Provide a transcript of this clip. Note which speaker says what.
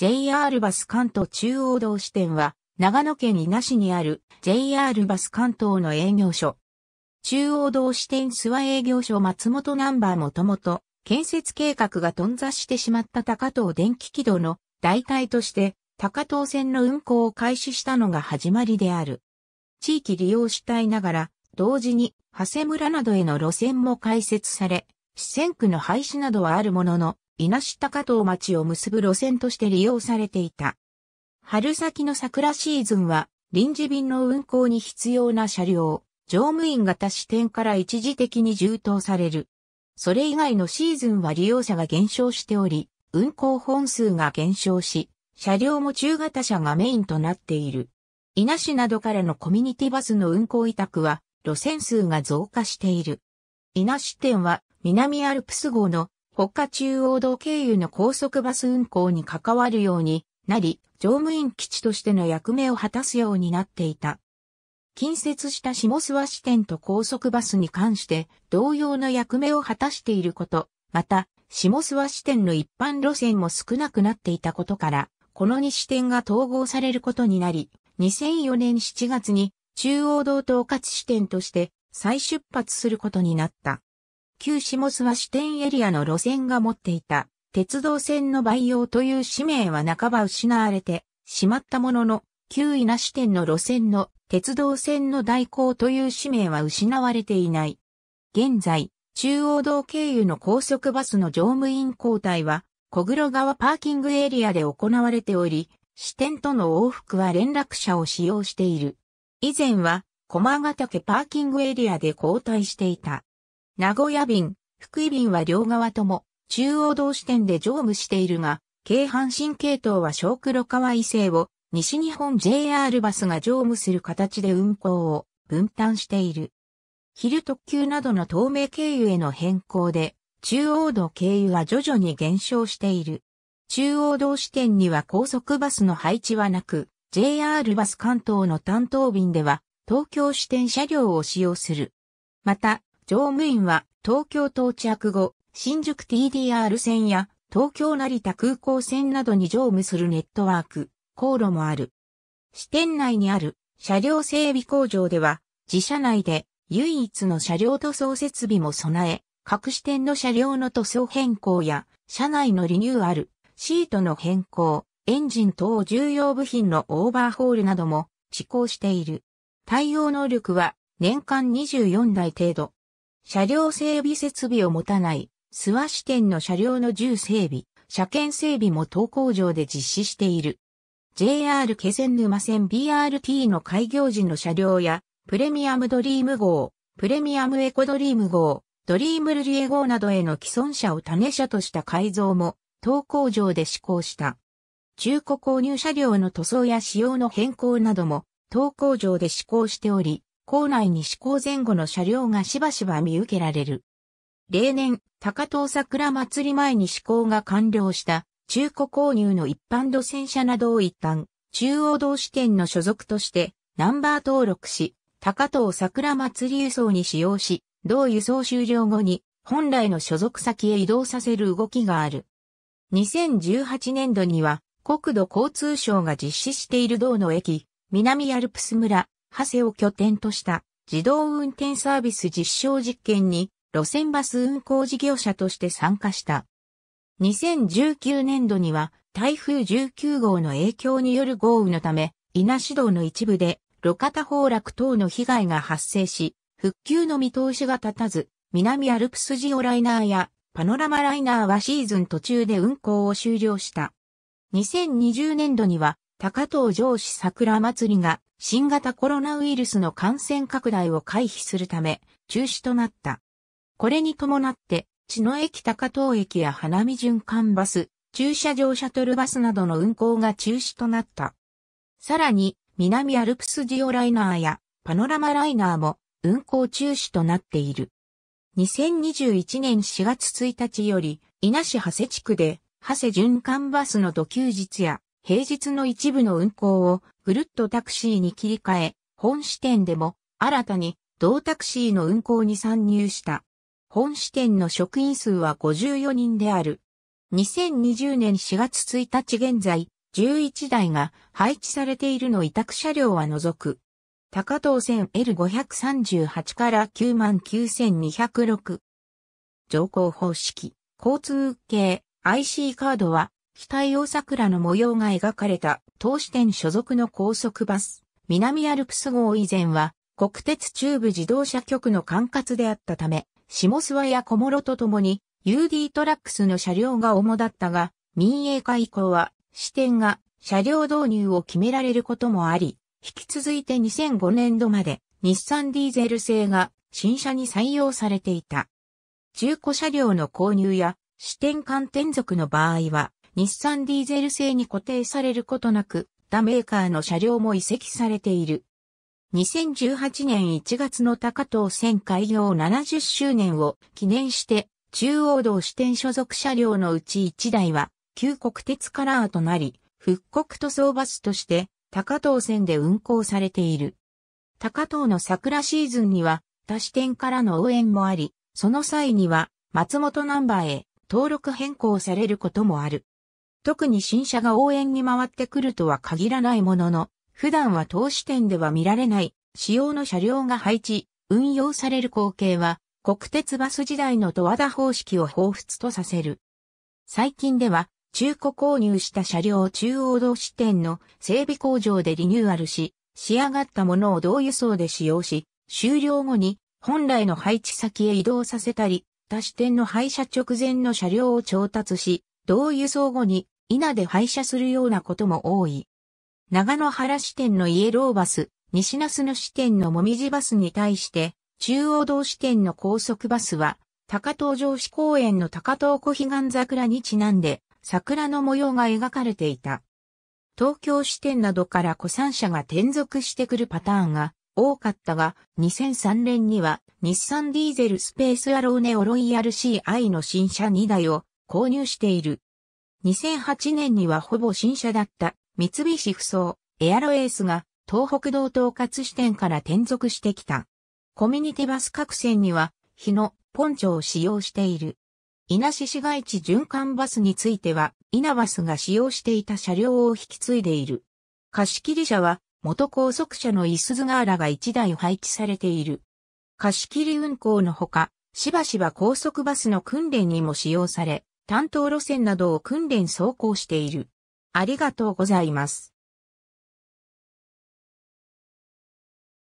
Speaker 1: JR バス関東中央道支店は、長野県伊那市にある JR バス関東の営業所。中央道支店諏訪営業所松本ナンバーもともと、建設計画が頓挫してしまった高東電気軌道の代替として、高東線の運行を開始したのが始まりである。地域利用主体ながら、同時に、長谷村などへの路線も開設され、支線区の廃止などはあるものの、稲下加藤町を結ぶ路線として利用されていた。春先の桜シーズンは、臨時便の運行に必要な車両、乗務員型支店から一時的に充当される。それ以外のシーズンは利用者が減少しており、運行本数が減少し、車両も中型車がメインとなっている。稲市などからのコミュニティバスの運行委託は、路線数が増加している。稲市店は、南アルプス号の国家中央道経由の高速バス運行に関わるようになり、乗務員基地としての役目を果たすようになっていた。近接した下諏訪支店と高速バスに関して同様の役目を果たしていること、また、下諏訪支店の一般路線も少なくなっていたことから、この2支店が統合されることになり、2004年7月に中央道統括支店として再出発することになった。旧下諏訪支店エリアの路線が持っていた鉄道線の培養という使命は半ば失われてしまったものの、旧稲支店の路線の鉄道線の代行という使命は失われていない。現在、中央道経由の高速バスの乗務員交代は、小黒川パーキングエリアで行われており、支店との往復は連絡車を使用している。以前は、駒ヶ岳パーキングエリアで交代していた。名古屋便、福井便は両側とも中央道支店で乗務しているが、京阪神系統は小黒川伊勢を西日本 JR バスが乗務する形で運行を分担している。昼特急などの東名経由への変更で、中央道経由は徐々に減少している。中央道支店には高速バスの配置はなく、JR バス関東の担当便では東京支店車両を使用する。また、乗務員は東京到着後、新宿 TDR 線や東京成田空港線などに乗務するネットワーク、航路もある。支店内にある車両整備工場では、自社内で唯一の車両塗装設備も備え、各支店の車両の塗装変更や、車内のリニューアル、シートの変更、エンジン等重要部品のオーバーホールなども施行している。対応能力は年間24台程度。車両整備設備を持たない、諏訪支店の車両の重整備、車検整備も当工場で実施している。JR 気仙沼線 BRT の開業時の車両や、プレミアムドリーム号、プレミアムエコドリーム号、ドリームルリエ号などへの既存車を種車とした改造も、当工場で施行した。中古購入車両の塗装や仕様の変更なども、当工場で施行しており、構内に施行前後の車両がしばしば見受けられる。例年、高遠桜祭り前に施行が完了した中古購入の一般路線車などを一旦、中央道支店の所属としてナンバー登録し、高遠桜祭り輸送に使用し、同輸送終了後に本来の所属先へ移動させる動きがある。2018年度には国土交通省が実施している道の駅、南アルプス村、長谷を拠点とした自動運転サービス実証実験に路線バス運行事業者として参加した。2019年度には台風19号の影響による豪雨のため、稲市道の一部で路肩崩落等の被害が発生し、復旧の見通しが立たず、南アルプスジオライナーやパノラマライナーはシーズン途中で運行を終了した。2020年度には高藤城市桜祭りが新型コロナウイルスの感染拡大を回避するため中止となった。これに伴って、地野駅高藤駅や花見循環バス、駐車場シャトルバスなどの運行が中止となった。さらに、南アルプスジオライナーやパノラマライナーも運行中止となっている。2021年4月1日より、稲市長谷地区で、長谷循環バスの土休日や、平日の一部の運行をぐるっとタクシーに切り替え、本支店でも新たに同タクシーの運行に参入した。本支店の職員数は54人である。2020年4月1日現在、11台が配置されているの委託車両は除く。高等線 L538 から99206。乗降方式、交通系 IC カードは北洋桜の模様が描かれた、東支店所属の高速バス、南アルプス号以前は、国鉄中部自動車局の管轄であったため、下諏訪や小諸とともに、UD トラックスの車両が主だったが、民営化以降は、支店が車両導入を決められることもあり、引き続いて2005年度まで、日産ディーゼル製が新車に採用されていた。中古車両の購入や、支店間転属の場合は、日産ディーゼル製に固定されることなく、他メーカーの車両も移籍されている。2018年1月の高藤線開業70周年を記念して、中央道支店所属車両のうち1台は、旧国鉄カラーとなり、復刻塗装バスとして、高藤線で運行されている。高藤の桜シーズンには、他支店からの応援もあり、その際には、松本ナンバーへ登録変更されることもある。特に新車が応援に回ってくるとは限らないものの、普段は投資店では見られない、使用の車両が配置、運用される光景は、国鉄バス時代の戸和田方式を彷彿とさせる。最近では、中古購入した車両を中央道支店の整備工場でリニューアルし、仕上がったものを同輸送で使用し、終了後に本来の配置先へ移動させたり、他支店の廃車直前の車両を調達し、同輸送後に稲で廃車するようなことも多い。長野原支店のイエローバス、西那須野支店のもみじバスに対して、中央道支店の高速バスは、高遠城市公園の高遠小彼岸桜にちなんで、桜の模様が描かれていた。東京支店などから古参車が転属してくるパターンが多かったが、2003年には日産ディーゼルスペースアローネオロイヤル CI の新車2台を購入している。2008年にはほぼ新車だった三菱ふそう、エアロエースが東北道統括支店から転属してきた。コミュニティバス各線には日野、ポンチョを使用している。稲市市街地循環バスについては、稲バスが使用していた車両を引き継いでいる。貸切車は元高速車のイスズガーラが1台配置されている。貸切運行のほか、しばしば高速バスの訓練にも使用され、担当路線などを訓練走行している。ありがとうございます。